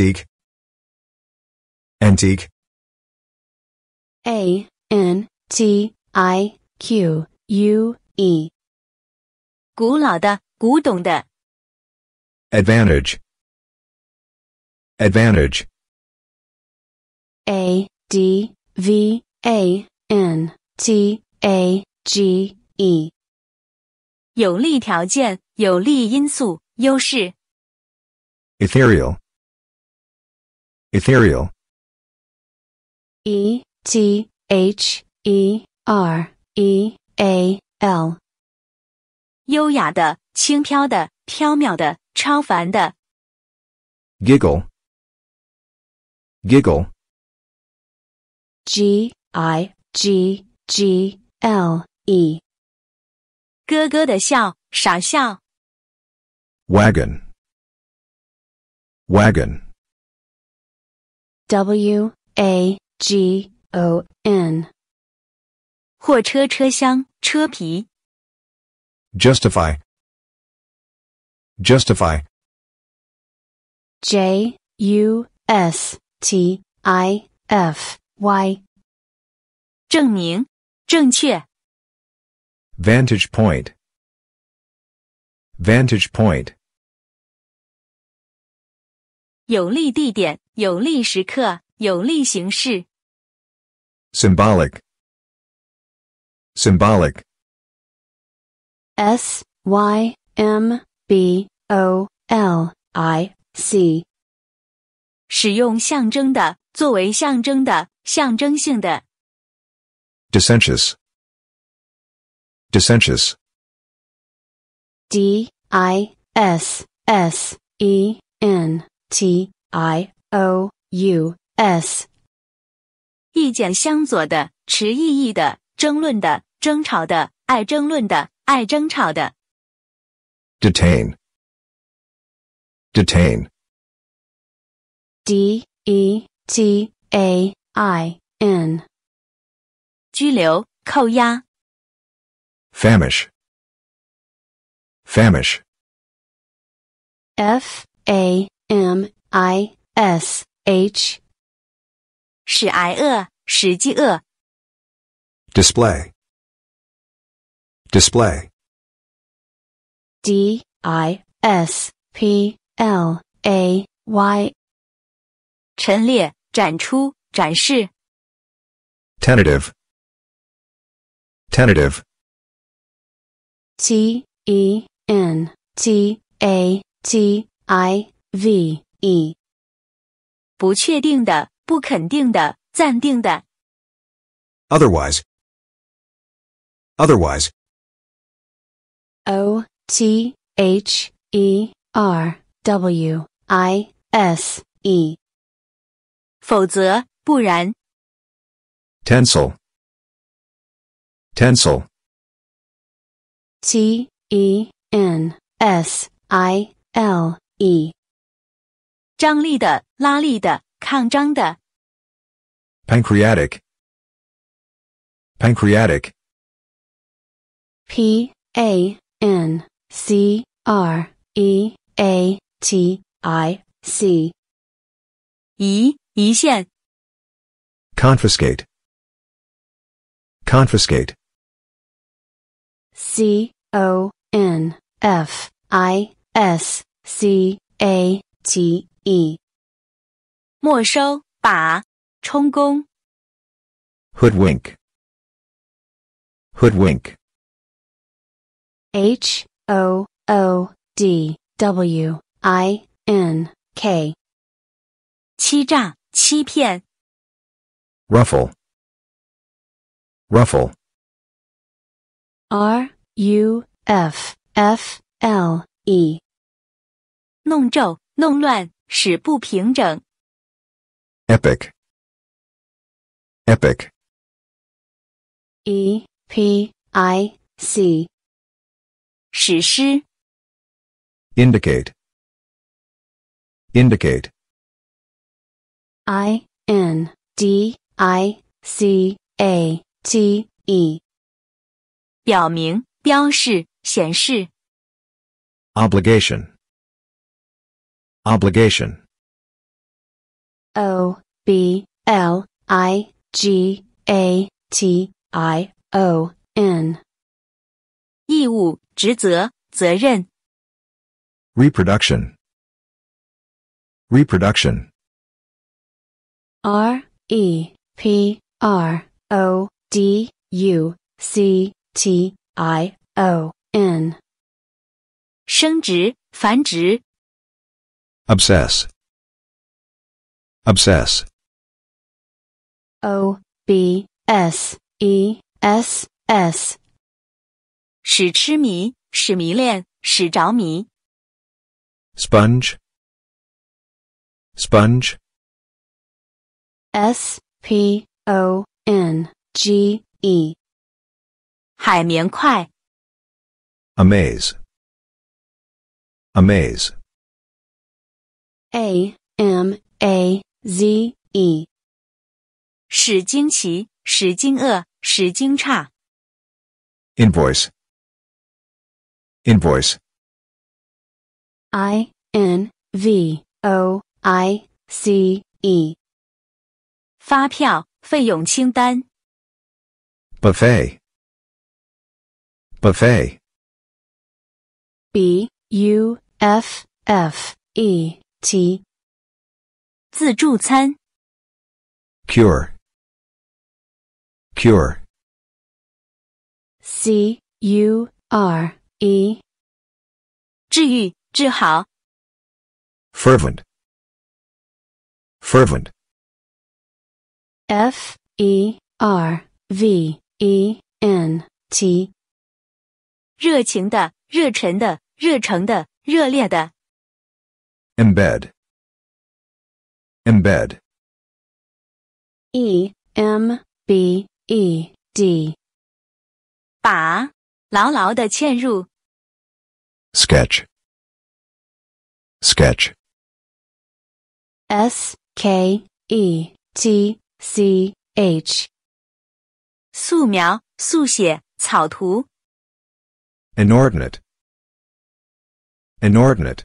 antique antique a n t i q u e 古老的古董的 advantage advantage a d v a n t a g e 有利条件有利因素优势 ethereal Ethereal. E T H E R E A L。优雅的、轻飘的、飘渺的、超凡的。Giggle。Giggle。G I wagon. W A G O N。货车车厢、车皮。justify, justify. J U S T I F Y。证明、正确。vantage point, vantage point. 有利地点。有利时刻，有利形式。symbolic symbolic symbolic 使用象征的，作为象征的，象征性的。dissentious dissentious d i s s e n t i O U S，意见相左的，持异议的，争论的，争吵的，爱争论的，爱争吵的。Detain, detain, detain, 拘留、扣押。Famish, famish, f a m i S H 使挨饿，使饥饿。display display D I S P L A Y 陈列、展出、展示。tentative tentative T E N T A T I V E 不确定的、不肯定的、暂定的。Otherwise, otherwise, o t h e r w i s e。否则，不然。Tensile, tensile, t e n s i l e。张力的、拉力的、抗张的。pancreatic, pancreatic. P A N C R E A T I C. 胰胰腺。confiscate, confiscate. C O N F I S C A T e，没收、把充公。Hoodwink, hoodwink, h o o d w i n k，欺诈、欺骗。Ruffle, ruffle, r u f f l e，弄皱、弄乱。使不平整。Epic. Epic. E P I C. 史诗。Indicate. Indicate. I N D I C A T E. 表明、标示、显示。Obligation. Obligation. O B L I G A T I O N. 义务、职责、责任。Reproduction. Reproduction. R E P R O D U C T I O N. 生殖、繁殖。Obsess. Obsess. O B S E S S。使痴迷，使迷恋，使着迷。Sponge. Sponge. S P O N G E。海绵块。Amaze. Amaze. A M A Z E，使惊奇，使惊愕，使惊诧。Invoice，Invoice，Invoice，发票、费用清单。Buffet，Buffet，Buffet。及自助餐。Cure, cure, cure. 治愈，治好。Fervent, fervent, fervent. 热情的，热忱的，热诚的，热烈的。Embed. Embed. E M B E D. 把，牢牢的嵌入。Sketch. Sketch. S K E Inordinate. Inordinate.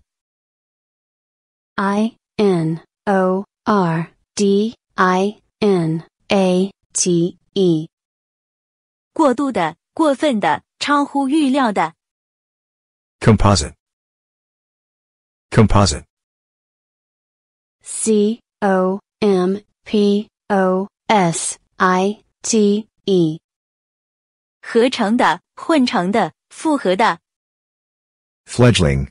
I N O R D I N A T E。过度的、过分的、超乎预料的。Composite。Composite。C O M P O S I T E。合成的、混成的、复合的。Fledgling。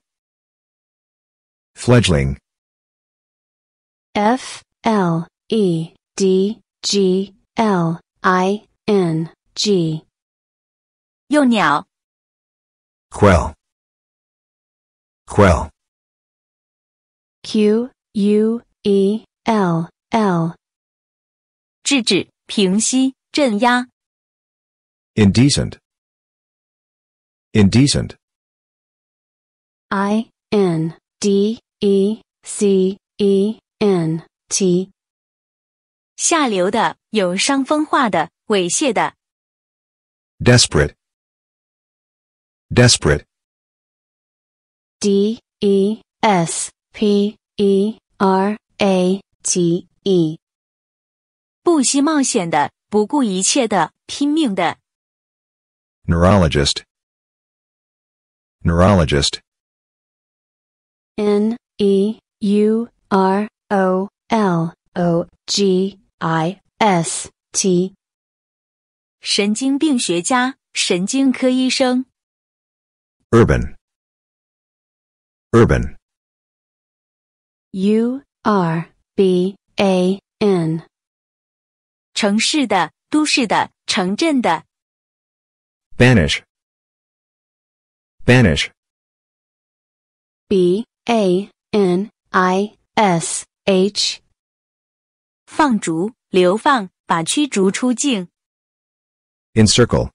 Fledgling。F L E D G L I N G。幼鸟。quail Quell. q u Indecent. indecent i n d e c e n t。下流的、有伤风化的、猥亵的。Desperate, desperate, desperate. 不惜冒险的、不顾一切的、拼命的。Neurologist, neurologist, n e u r O L O G I S T，神经病学家，神经科医生。Urban, urban. U R B A N，城市的，都市的，城镇的。Banish, banish. B A N I S h 放逐流放，把驱逐出境。encircle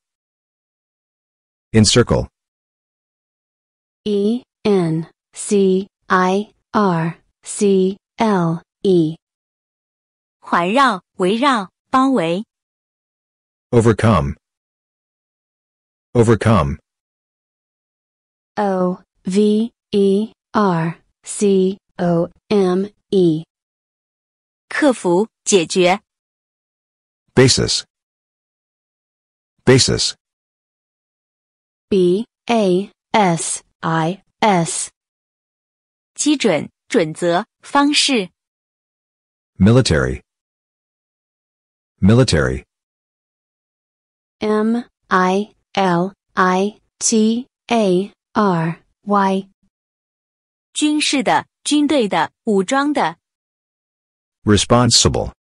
encircle e n c i r c l e 环绕围绕包围。overcome overcome o v e r c O M E，客服解决。basis，basis，basis，基准、准则、方式。military，military，m i l i t a r y，军事的。军队的、武装的。responsible,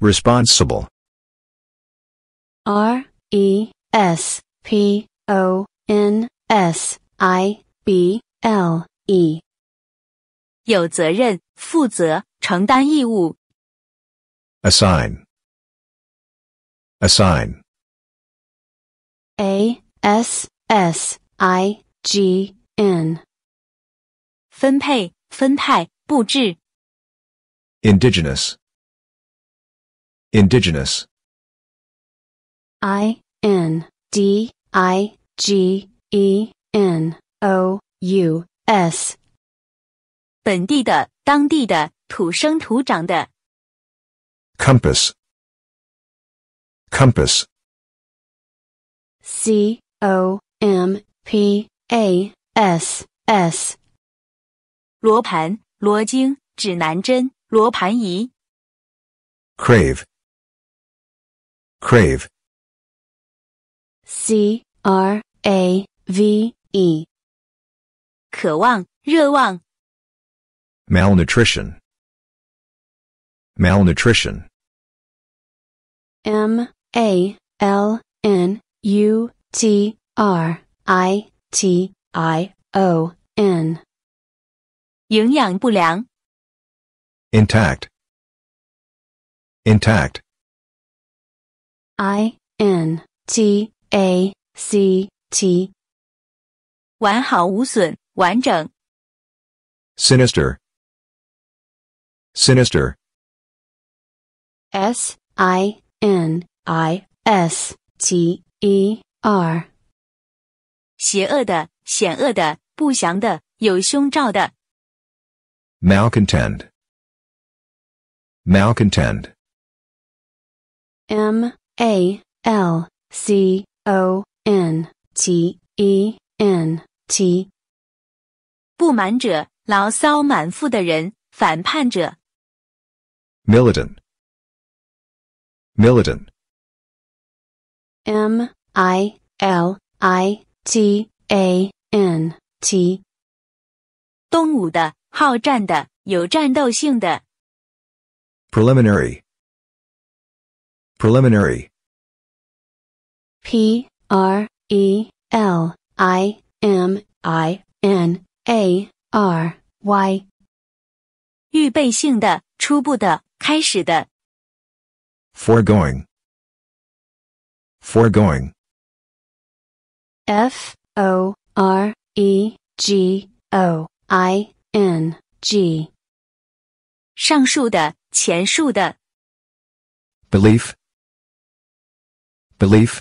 responsible, r e s p o n s i b l e，有责任、负责、承担义务。assign, assign, a s s i g n。分配、分派、布置。indigenous，indigenous，i n d i g e n o u s，本地的、当地的、土生土长的。compass，compass，c o m p a s s。罗盘、罗经、指南针、罗盘仪。Crave, crave, crave. 渴望、热望。Malnutrition, malnutrition, malnutrition. 营养不良。Intact. Intact. I n t a c t. 完好无损，完整。Sinister. Sinister. S i n i s t e r. 邪恶的，险恶的，不祥的，有凶兆的。malcontent malcontent m a l c o n t e n t 不满者，牢骚满腹的人，反叛者。militant militant m i l i t a n t 动武的，好战的，有战斗性的。preliminary，preliminary，P R E L I M I N A R Y，预备性的、初步的、开始的。forgoing，forgoing，F e e O R E G O I。ng 上述的前述的 belief belief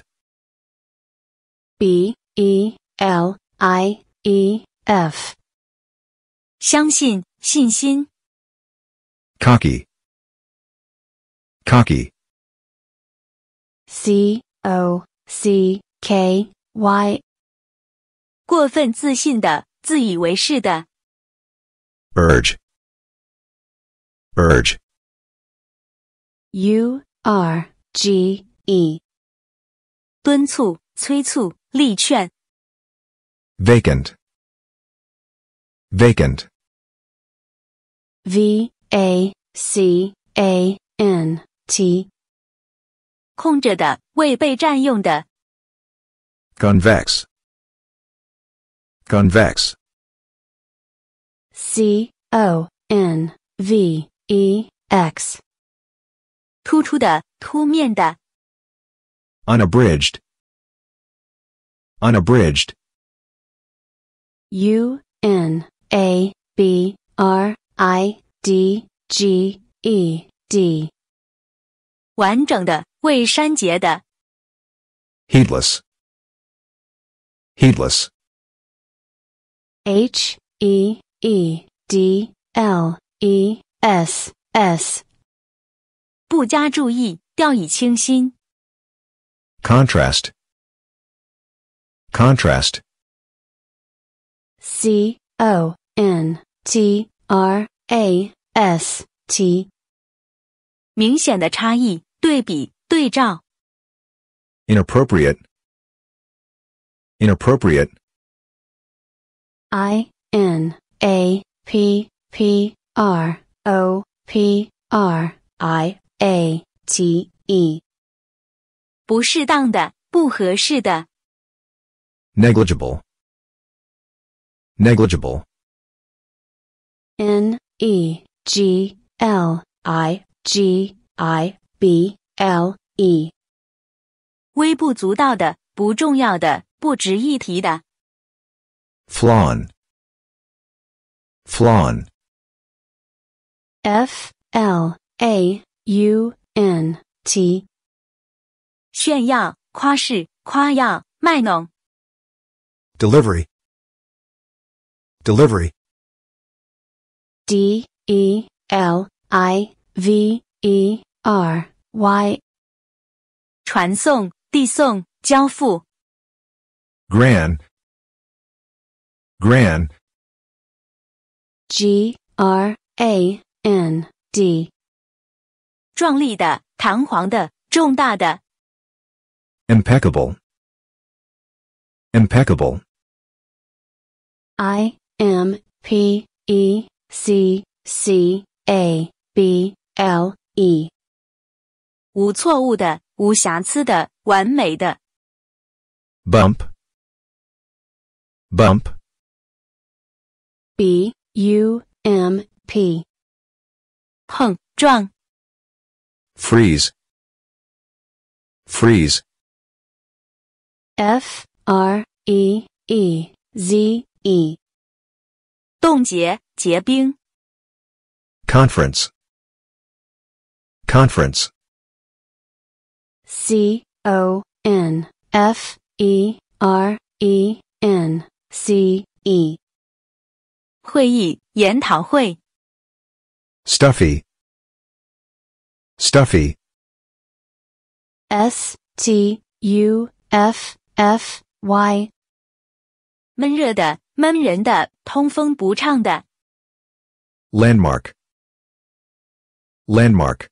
b e l i e f 相信信心 cocky cocky c o c k y 过分自信的自以为是的。urge urge u r g e 敦促、催促、力劝。vacant vacant v a c a n t 空着的、未被占用的。convex convex C O N V E X，突出的、凸面的。Unabridged, unabridged. Unabridged. I D G E D，完整的、未删节的。Heedless, heedless. H E E D L E S S，不加注意，掉以轻心。Contrast，contrast，C O N T R A S T，明显的差异，对比，对照。Inappropriate，inappropriate，I N。A, P, P, R, O, P, R, I, A, T, E. 不适当的，不合适的。negligible, negligible. N, E, G, L, I, G, I, B, L, E. 微不足道的，不重要的，不值一提的。flawn, Flawn. F L A U N T。炫耀、夸饰、夸耀、卖弄。Delivery. Delivery. D E L I V E R Y。传送、递送、交付。Grand. Gran. G R A N D，壮丽的、堂皇的、重大的。Impeccable, impeccable, I M P E C C A B L E，无错误的、无瑕疵的、完美的。Bump, bump, b U M P. Hung, drunk. Freeze. Freeze. F R E E Z E. 冻结，结冰. Conference. Conference. C O N F E R E N C E. 会议研讨会。Stuffy, stuffy, s t u f f y，闷热的、闷人的、通风不畅的。Landmark, landmark,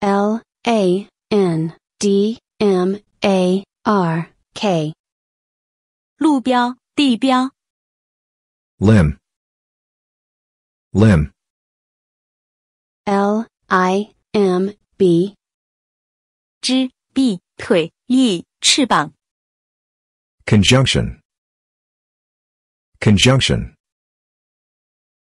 l a n d m a r k，路标、地标。limb limb l i m b 肢臂腿翼翅膀 conjunction conjunction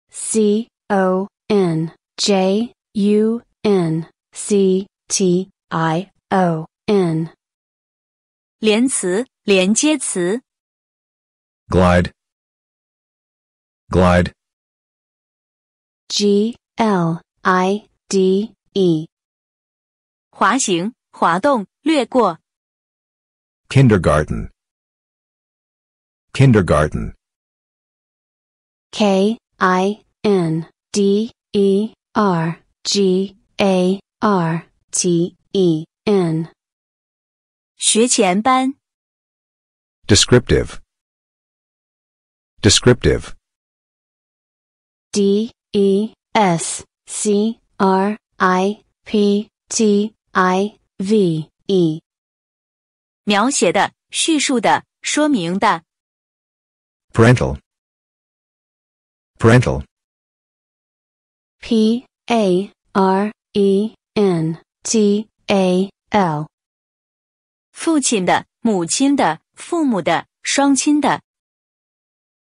c o n j u n c t i o n 连词连接词 glide Glide. G L I D E。滑行、滑动、掠过。Kindergarten。Kindergarten。K I N D E R G A R T E N。学前班。Descriptive. Descriptive. Descriptive. I P T I V E，描写的、叙述的、说明的。Parental, parental, P A R E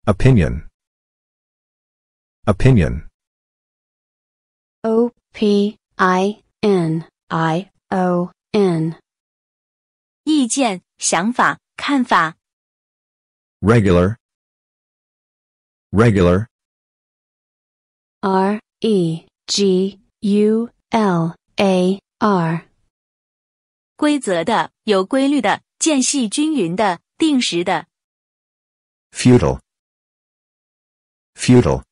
Opinion. Opinion. O P I N I O N。意见、想法、看法。Regular. Regular. R E G U L A R。规则的、有规律的、间隙均匀的、定时的。Feudal. Feudal.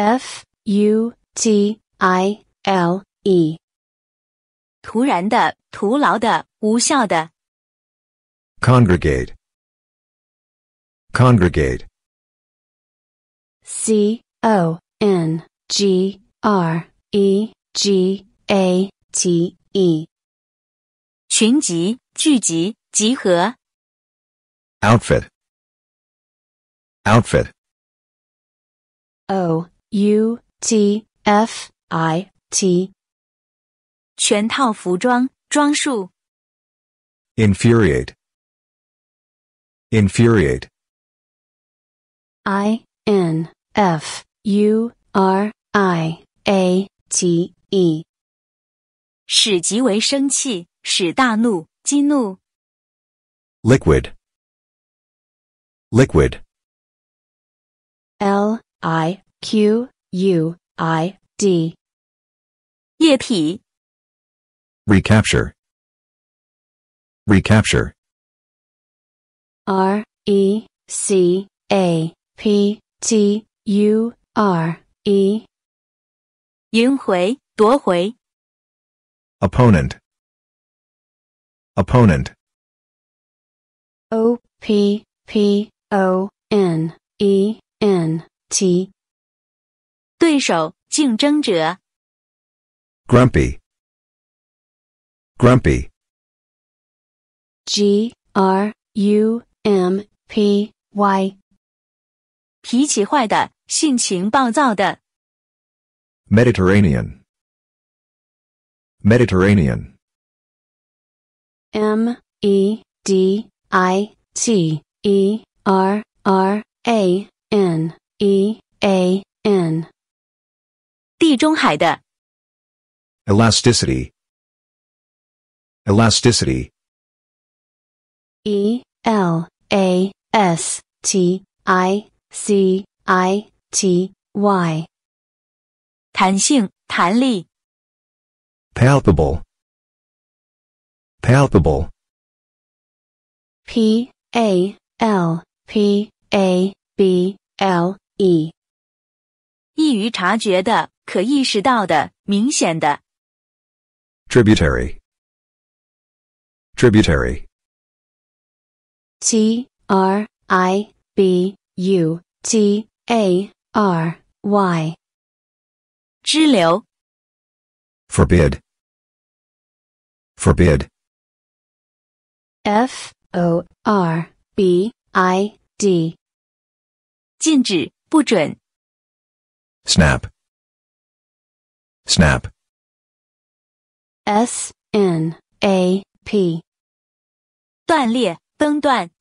F U T I L E，徒然的、徒劳的、无效的。Congregate, congregate. C O N G R E G A T E，群集、聚集、集合。Outfit, outfit. O U T F I T 全套服装装束。Infuriate, infuriate, I N F U R I A T E，使极为生气，使大怒，激怒。Liquid, liquid, L I。Q U I D 液体 recapture recapture R E C A P T U R E 赢回夺回 opponent opponent O P P O N E N T 对手、竞争者。Grumpy, grumpy, G R U M P Y，脾气坏的，性情暴躁的。Mediterranean, Mediterranean, M E D I T E R R A N E A N。地中海的 elasticity elasticity e l a s t i c i t y 弹性弹力 palpable palpable p a l p a b l e 易于察觉的可意识到的、明显的。tributary tributary t r i b u t a r y 支流。forbid forbid f o r b i d 禁止，不准。snap Snap. S N A P. 断裂，崩断。